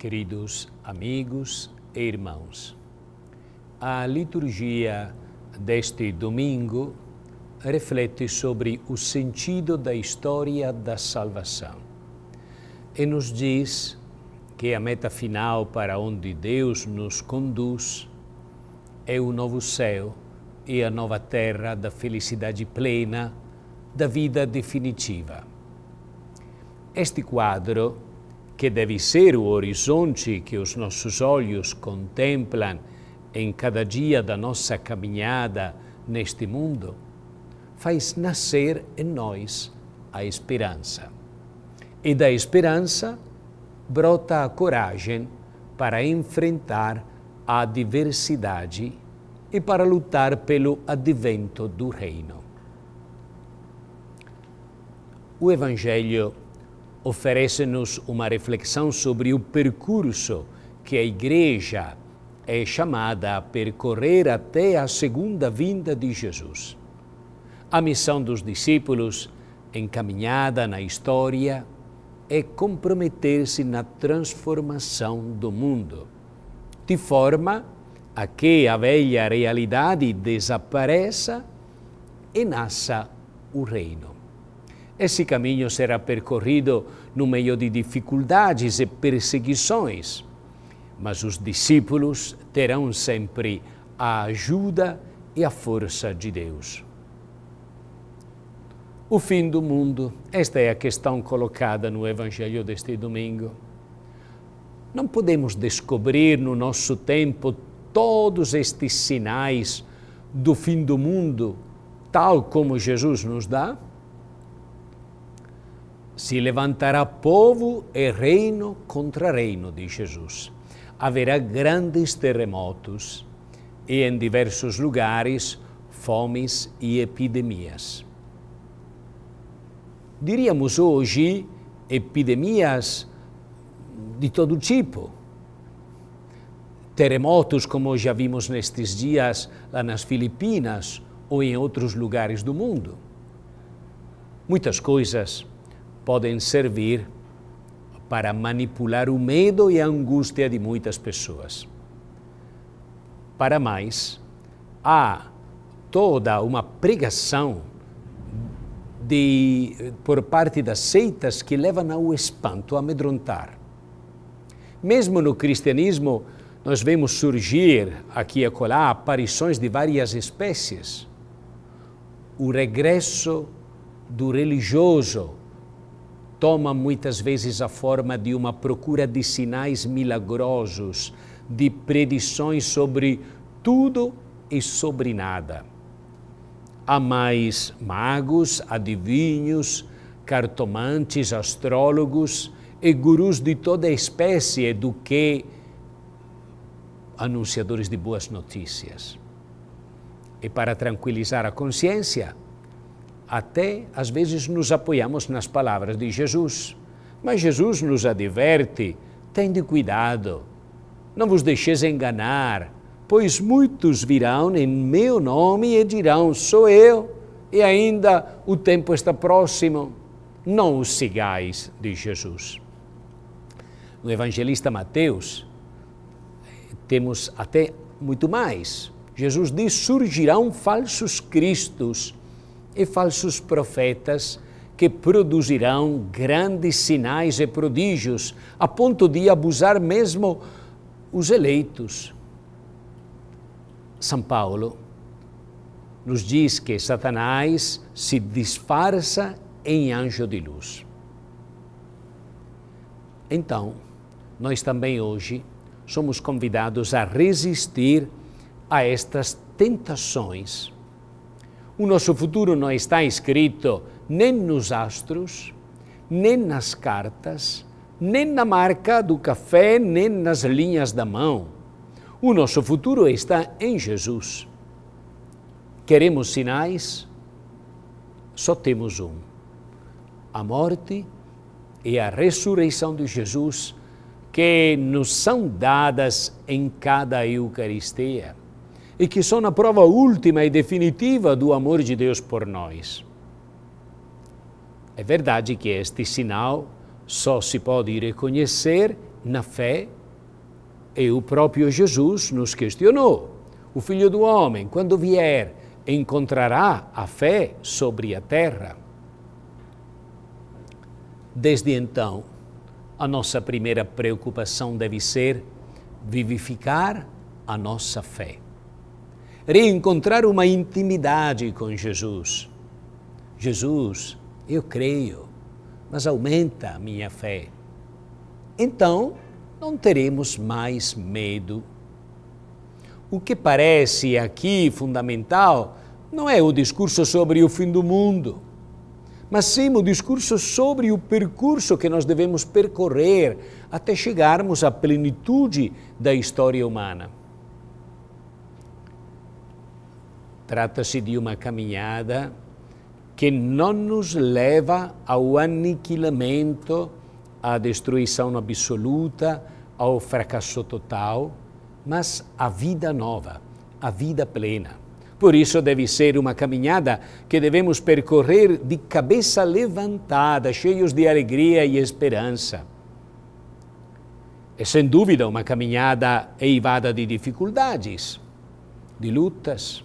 Queridos amigos e irmãos, a liturgia deste domingo reflete sobre o sentido da história da salvação e nos diz que a meta final para onde Deus nos conduz é o novo céu e a nova terra da felicidade plena, da vida definitiva. Este quadro que deve ser o horizonte que os nossos olhos contemplam em cada dia da nossa caminhada neste mundo, faz nascer em nós a esperança. E da esperança brota a coragem para enfrentar a adversidade e para lutar pelo advento do Reino. O Evangelho oferece-nos uma reflexão sobre o percurso que a Igreja é chamada a percorrer até a segunda vinda de Jesus. A missão dos discípulos, encaminhada na história, é comprometer-se na transformação do mundo, de forma a que a velha realidade desapareça e nasça o reino. Esse caminho será percorrido no meio de dificuldades e perseguições, mas os discípulos terão sempre a ajuda e a força de Deus. O fim do mundo, esta é a questão colocada no Evangelho deste domingo. Não podemos descobrir no nosso tempo todos estes sinais do fim do mundo, tal como Jesus nos dá? Se levantará povo e reino contra reino, diz Jesus. Haverá grandes terremotos e em diversos lugares fomes e epidemias. Diríamos hoje epidemias de todo tipo. Terremotos, como já vimos nestes dias lá nas Filipinas ou em outros lugares do mundo. Muitas coisas podem servir para manipular o medo e a angústia de muitas pessoas. Para mais, há toda uma pregação de, por parte das seitas que levam ao espanto, a amedrontar. Mesmo no cristianismo, nós vemos surgir aqui e colar aparições de várias espécies. O regresso do religioso toma muitas vezes a forma de uma procura de sinais milagrosos, de predições sobre tudo e sobre nada. Há mais magos, adivinhos, cartomantes, astrólogos e gurus de toda espécie do que anunciadores de boas notícias. E para tranquilizar a consciência, até às vezes nos apoiamos nas palavras de Jesus. Mas Jesus nos adverte: tende cuidado, não vos deixeis enganar, pois muitos virão em meu nome e dirão: sou eu, e ainda o tempo está próximo. Não os sigais, diz Jesus. No evangelista Mateus, temos até muito mais. Jesus diz: surgirão falsos cristos e falsos profetas que produzirão grandes sinais e prodígios, a ponto de abusar mesmo os eleitos. São Paulo nos diz que Satanás se disfarça em anjo de luz. Então, nós também hoje somos convidados a resistir a estas tentações o nosso futuro não está escrito nem nos astros, nem nas cartas, nem na marca do café, nem nas linhas da mão. O nosso futuro está em Jesus. Queremos sinais? Só temos um. A morte e a ressurreição de Jesus que nos são dadas em cada Eucaristia e que são a prova última e definitiva do amor de Deus por nós. É verdade que este sinal só se pode reconhecer na fé e o próprio Jesus nos questionou. O Filho do Homem, quando vier, encontrará a fé sobre a terra. Desde então, a nossa primeira preocupação deve ser vivificar a nossa fé reencontrar uma intimidade com Jesus. Jesus, eu creio, mas aumenta a minha fé. Então, não teremos mais medo. O que parece aqui fundamental não é o discurso sobre o fim do mundo, mas sim o discurso sobre o percurso que nós devemos percorrer até chegarmos à plenitude da história humana. Trata-se de uma caminhada que não nos leva ao aniquilamento, à destruição absoluta, ao fracasso total, mas à vida nova, à vida plena. Por isso deve ser uma caminhada que devemos percorrer de cabeça levantada, cheios de alegria e esperança. É sem dúvida uma caminhada eivada de dificuldades, de lutas,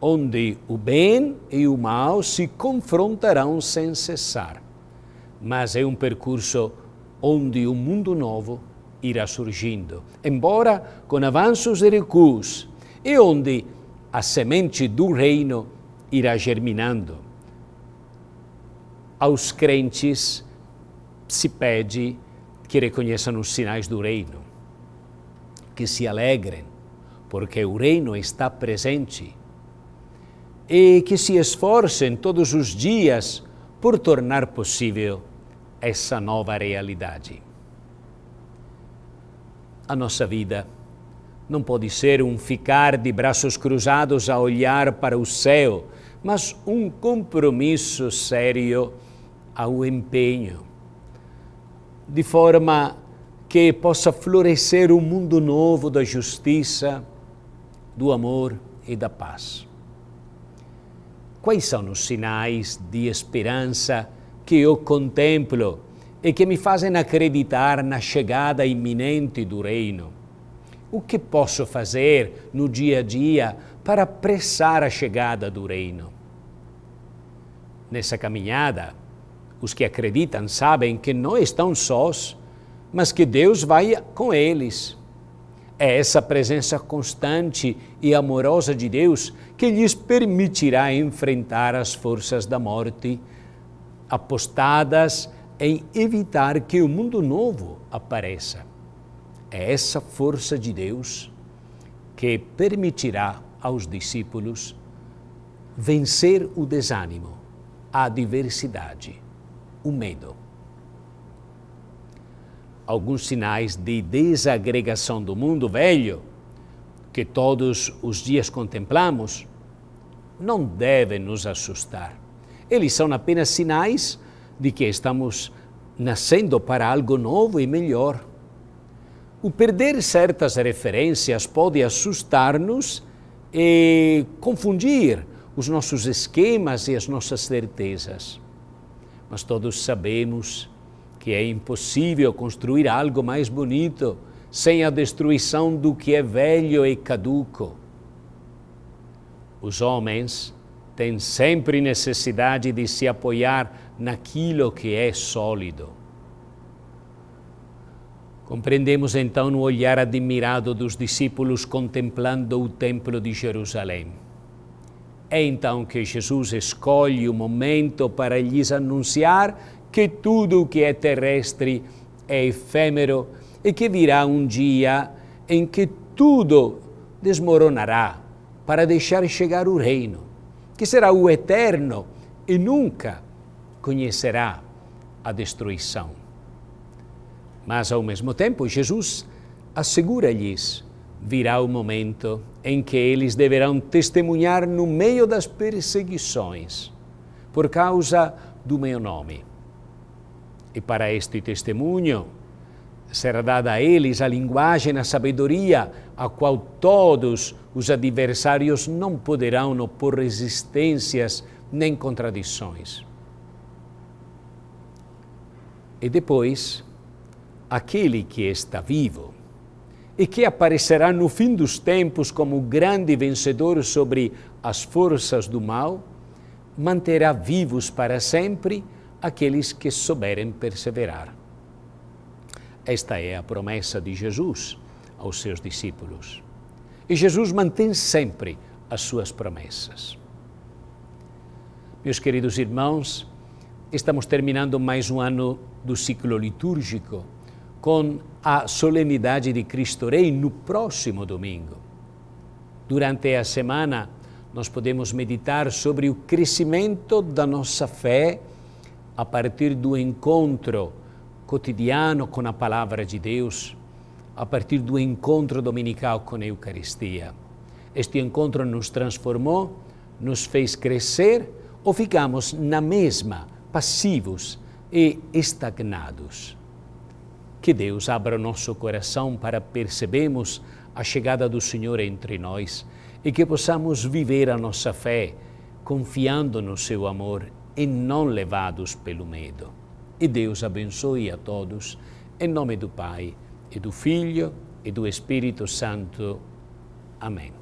onde o bem e o mal se confrontarão sem cessar. Mas é um percurso onde um mundo novo irá surgindo, embora com avanços e recuos, e é onde a semente do reino irá germinando. Aos crentes se pede que reconheçam os sinais do reino, que se alegrem, porque o reino está presente e que se esforcem todos os dias por tornar possível essa nova realidade. A nossa vida não pode ser um ficar de braços cruzados a olhar para o céu, mas um compromisso sério ao empenho, de forma que possa florescer um mundo novo da justiça, do amor e da paz. Quais são os sinais de esperança que eu contemplo e que me fazem acreditar na chegada iminente do reino? O que posso fazer no dia a dia para apressar a chegada do reino? Nessa caminhada, os que acreditam sabem que não estão sós, mas que Deus vai com eles é essa presença constante e amorosa de Deus que lhes permitirá enfrentar as forças da morte, apostadas em evitar que o mundo novo apareça. É essa força de Deus que permitirá aos discípulos vencer o desânimo, a adversidade, o medo alguns sinais de desagregação do mundo velho, que todos os dias contemplamos, não devem nos assustar. Eles são apenas sinais de que estamos nascendo para algo novo e melhor. O perder certas referências pode assustar-nos e confundir os nossos esquemas e as nossas certezas. Mas todos sabemos que é impossível construir algo mais bonito sem a destruição do que é velho e caduco. Os homens têm sempre necessidade de se apoiar naquilo que é sólido. Compreendemos então o olhar admirado dos discípulos contemplando o Templo de Jerusalém. É então que Jesus escolhe o momento para lhes anunciar que tudo o que é terrestre é efêmero e que virá um dia em que tudo desmoronará para deixar chegar o reino, que será o eterno e nunca conhecerá a destruição. Mas, ao mesmo tempo, Jesus assegura-lhes: virá o momento em que eles deverão testemunhar no meio das perseguições por causa do meu nome. E para este testemunho será dada a eles a linguagem, a sabedoria, a qual todos os adversários não poderão opor resistências nem contradições. E depois, aquele que está vivo e que aparecerá no fim dos tempos como grande vencedor sobre as forças do mal, manterá vivos para sempre aqueles que souberem perseverar. Esta é a promessa de Jesus aos seus discípulos. E Jesus mantém sempre as suas promessas. Meus queridos irmãos, estamos terminando mais um ano do ciclo litúrgico com a solenidade de Cristo Rei no próximo domingo. Durante a semana, nós podemos meditar sobre o crescimento da nossa fé a partir do encontro cotidiano com a palavra de Deus, a partir do encontro dominical com a Eucaristia. Este encontro nos transformou, nos fez crescer ou ficamos na mesma, passivos e estagnados. Que Deus abra o nosso coração para percebermos a chegada do Senhor entre nós e que possamos viver a nossa fé confiando no seu amor e não levados pelo medo. E Deus abençoe a todos, em nome do Pai, e do Filho e do Espírito Santo. Amém.